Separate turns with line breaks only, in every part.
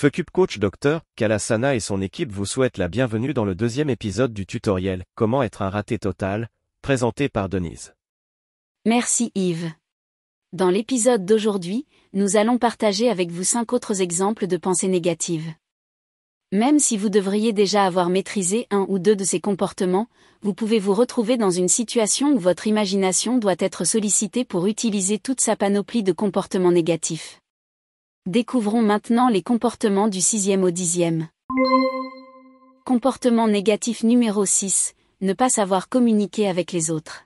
FECUP Coach Dr. Kalasana et son équipe vous souhaitent la bienvenue dans le deuxième épisode du tutoriel « Comment être un raté total » présenté par Denise.
Merci Yves. Dans l'épisode d'aujourd'hui, nous allons partager avec vous cinq autres exemples de pensées négatives. Même si vous devriez déjà avoir maîtrisé un ou deux de ces comportements, vous pouvez vous retrouver dans une situation où votre imagination doit être sollicitée pour utiliser toute sa panoplie de comportements négatifs. Découvrons maintenant les comportements du sixième au dixième. Comportement négatif numéro 6, ne pas savoir communiquer avec les autres.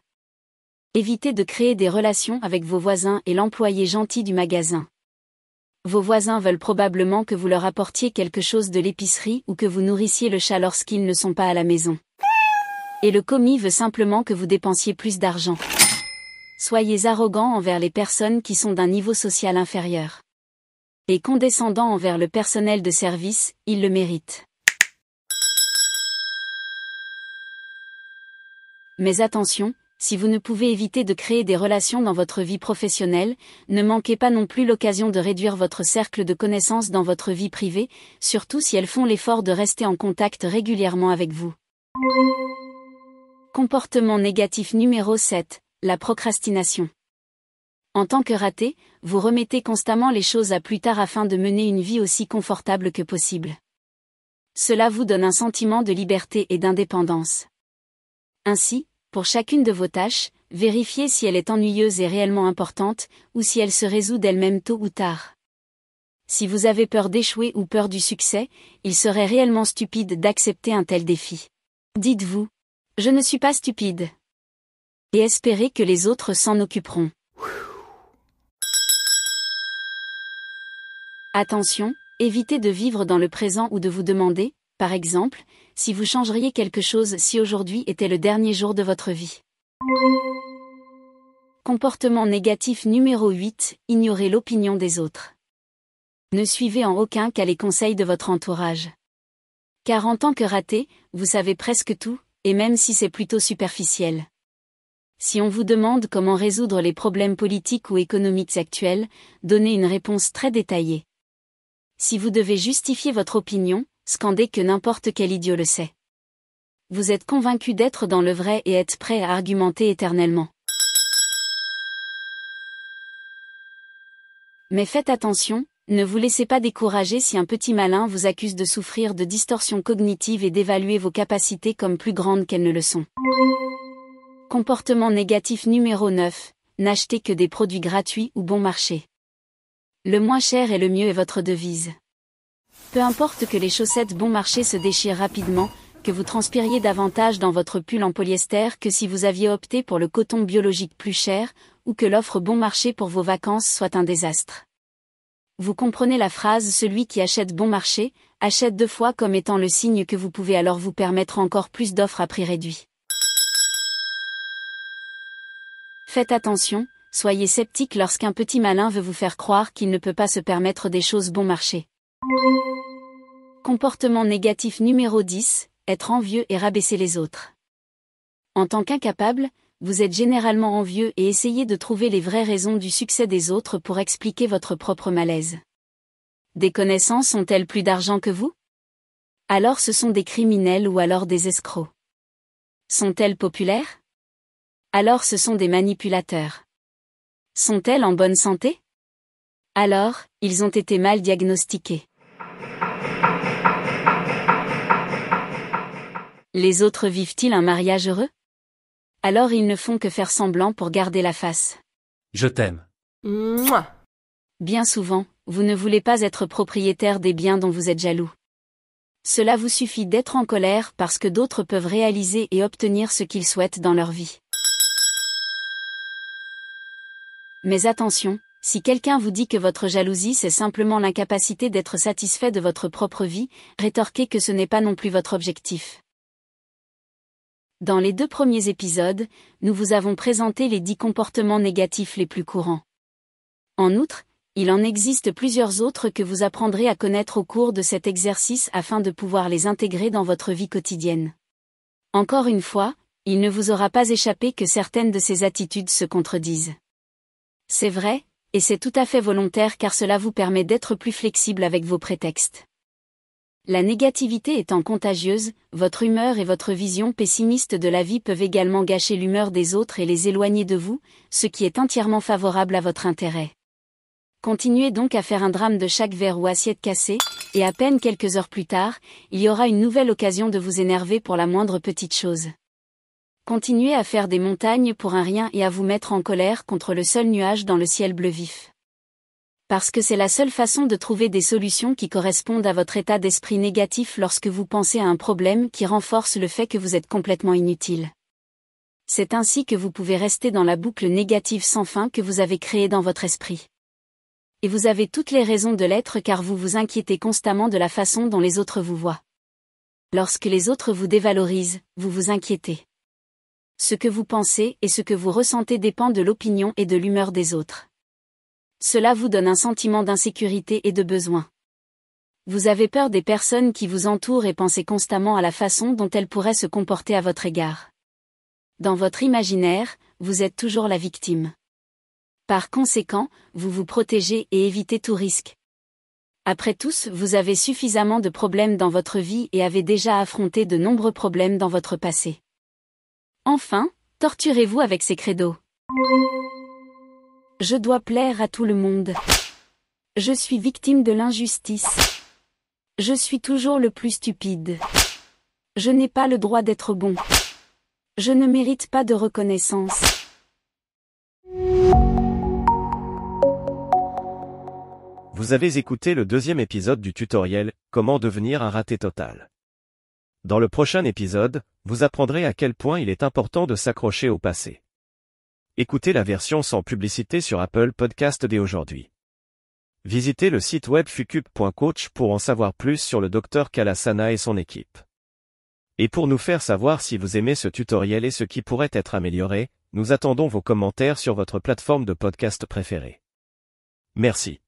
Évitez de créer des relations avec vos voisins et l'employé gentil du magasin. Vos voisins veulent probablement que vous leur apportiez quelque chose de l'épicerie ou que vous nourrissiez le chat lorsqu'ils ne sont pas à la maison. Et le commis veut simplement que vous dépensiez plus d'argent. Soyez arrogant envers les personnes qui sont d'un niveau social inférieur et condescendant envers le personnel de service, il le mérite. Mais attention, si vous ne pouvez éviter de créer des relations dans votre vie professionnelle, ne manquez pas non plus l'occasion de réduire votre cercle de connaissances dans votre vie privée, surtout si elles font l'effort de rester en contact régulièrement avec vous. Comportement négatif numéro 7, la procrastination. En tant que raté, vous remettez constamment les choses à plus tard afin de mener une vie aussi confortable que possible. Cela vous donne un sentiment de liberté et d'indépendance. Ainsi, pour chacune de vos tâches, vérifiez si elle est ennuyeuse et réellement importante, ou si elle se résout d'elle-même tôt ou tard. Si vous avez peur d'échouer ou peur du succès, il serait réellement stupide d'accepter un tel défi. Dites-vous, je ne suis pas stupide. Et espérez que les autres s'en occuperont. Attention, évitez de vivre dans le présent ou de vous demander, par exemple, si vous changeriez quelque chose si aujourd'hui était le dernier jour de votre vie. Comportement négatif numéro 8, ignorez l'opinion des autres. Ne suivez en aucun cas les conseils de votre entourage. Car en tant que raté, vous savez presque tout, et même si c'est plutôt superficiel. Si on vous demande comment résoudre les problèmes politiques ou économiques actuels, donnez une réponse très détaillée. Si vous devez justifier votre opinion, scandez que n'importe quel idiot le sait. Vous êtes convaincu d'être dans le vrai et êtes prêt à argumenter éternellement. Mais faites attention, ne vous laissez pas décourager si un petit malin vous accuse de souffrir de distorsions cognitives et d'évaluer vos capacités comme plus grandes qu'elles ne le sont. Comportement négatif numéro 9. N'achetez que des produits gratuits ou bon marché. Le moins cher et le mieux est votre devise. Peu importe que les chaussettes bon marché se déchirent rapidement, que vous transpiriez davantage dans votre pull en polyester que si vous aviez opté pour le coton biologique plus cher, ou que l'offre bon marché pour vos vacances soit un désastre. Vous comprenez la phrase celui qui achète bon marché, achète deux fois comme étant le signe que vous pouvez alors vous permettre encore plus d'offres à prix réduit. Faites attention, soyez sceptique lorsqu'un petit malin veut vous faire croire qu'il ne peut pas se permettre des choses bon marché. Comportement négatif numéro 10, être envieux et rabaisser les autres. En tant qu'incapable, vous êtes généralement envieux et essayez de trouver les vraies raisons du succès des autres pour expliquer votre propre malaise. Des connaissances ont-elles plus d'argent que vous Alors ce sont des criminels ou alors des escrocs. Sont-elles populaires Alors ce sont des manipulateurs. Sont-elles en bonne santé Alors, ils ont été mal diagnostiqués. Les autres vivent-ils un mariage heureux Alors ils ne font que faire semblant pour garder la face. Je t'aime. Bien souvent, vous ne voulez pas être propriétaire des biens dont vous êtes jaloux. Cela vous suffit d'être en colère parce que d'autres peuvent réaliser et obtenir ce qu'ils souhaitent dans leur vie. Mais attention, si quelqu'un vous dit que votre jalousie c'est simplement l'incapacité d'être satisfait de votre propre vie, rétorquez que ce n'est pas non plus votre objectif. Dans les deux premiers épisodes, nous vous avons présenté les dix comportements négatifs les plus courants. En outre, il en existe plusieurs autres que vous apprendrez à connaître au cours de cet exercice afin de pouvoir les intégrer dans votre vie quotidienne. Encore une fois, il ne vous aura pas échappé que certaines de ces attitudes se contredisent. C'est vrai, et c'est tout à fait volontaire car cela vous permet d'être plus flexible avec vos prétextes. La négativité étant contagieuse, votre humeur et votre vision pessimiste de la vie peuvent également gâcher l'humeur des autres et les éloigner de vous, ce qui est entièrement favorable à votre intérêt. Continuez donc à faire un drame de chaque verre ou assiette cassée, et à peine quelques heures plus tard, il y aura une nouvelle occasion de vous énerver pour la moindre petite chose. Continuez à faire des montagnes pour un rien et à vous mettre en colère contre le seul nuage dans le ciel bleu vif. Parce que c'est la seule façon de trouver des solutions qui correspondent à votre état d'esprit négatif lorsque vous pensez à un problème qui renforce le fait que vous êtes complètement inutile. C'est ainsi que vous pouvez rester dans la boucle négative sans fin que vous avez créée dans votre esprit. Et vous avez toutes les raisons de l'être car vous vous inquiétez constamment de la façon dont les autres vous voient. Lorsque les autres vous dévalorisent, vous vous inquiétez ce que vous pensez et ce que vous ressentez dépend de l'opinion et de l'humeur des autres. Cela vous donne un sentiment d'insécurité et de besoin. Vous avez peur des personnes qui vous entourent et pensez constamment à la façon dont elles pourraient se comporter à votre égard. Dans votre imaginaire, vous êtes toujours la victime. Par conséquent, vous vous protégez et évitez tout risque. Après tous, vous avez suffisamment de problèmes dans votre vie et avez déjà affronté de nombreux problèmes dans votre passé. Enfin, torturez-vous avec ces credos. Je dois plaire à tout le monde. Je suis victime de l'injustice. Je suis toujours le plus stupide. Je n'ai pas le droit d'être bon. Je ne mérite pas de reconnaissance.
Vous avez écouté le deuxième épisode du tutoriel « Comment devenir un raté total ». Dans le prochain épisode, vous apprendrez à quel point il est important de s'accrocher au passé. Écoutez la version sans publicité sur Apple Podcast dès aujourd'hui. Visitez le site web fucup.coach pour en savoir plus sur le docteur Kalasana et son équipe. Et pour nous faire savoir si vous aimez ce tutoriel et ce qui pourrait être amélioré, nous attendons vos commentaires sur votre plateforme de podcast préférée. Merci.